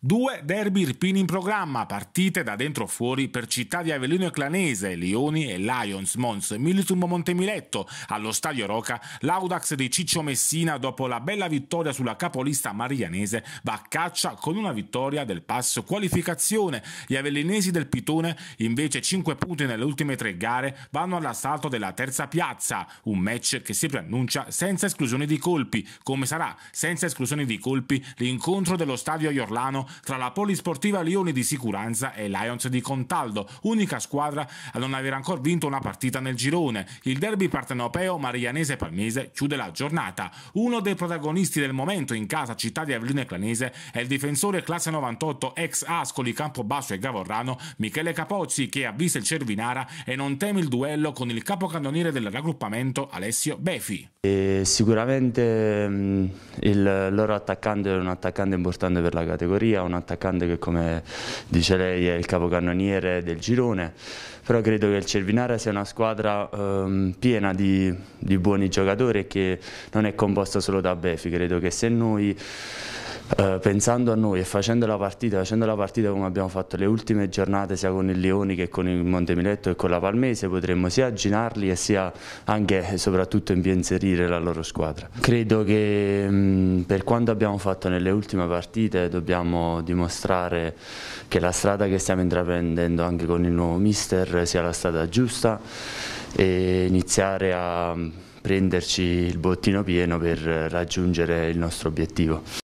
Due derby irpini in programma, partite da dentro fuori per Città di Avellino e Clanese, Lioni e Lions, Mons, Militum Montemiletto. Allo stadio Roca, l'Audax di Ciccio Messina, dopo la bella vittoria sulla capolista marianese, va a caccia con una vittoria del passo qualificazione. Gli avellinesi del Pitone, invece 5 punti nelle ultime tre gare, vanno all'assalto della terza piazza. Un match che si preannuncia senza esclusione di colpi, come sarà senza esclusione di colpi l'incontro dello stadio Iorlano tra la Polisportiva Lioni di Sicuranza e Lions di Contaldo, unica squadra a non aver ancora vinto una partita nel girone. Il derby partenopeo Marianese-Palmese chiude la giornata. Uno dei protagonisti del momento in casa città di Avellino e Clanese è il difensore classe 98 ex Ascoli, Campobasso e Gavorrano Michele Capozzi che avvisa il Cervinara e non teme il duello con il capocannoniere del raggruppamento Alessio Befi. E sicuramente mm, il loro attaccante è un attaccante importante per la categoria ha un attaccante che come dice lei è il capocannoniere del girone, però credo che il Cervinara sia una squadra ehm, piena di, di buoni giocatori e che non è composta solo da Befi, credo che se noi eh, pensando a noi e facendo la partita, facendo la partita come abbiamo fatto le ultime giornate sia con il Leoni che con il Montemiletto e con la Palmese, potremmo sia aggirarli e sia anche e soprattutto impensierire la loro squadra. Credo che per quanto abbiamo fatto nelle ultime partite dobbiamo dimostrare che la strada che stiamo intraprendendo anche con il nuovo mister sia la strada giusta e iniziare a prenderci il bottino pieno per raggiungere il nostro obiettivo.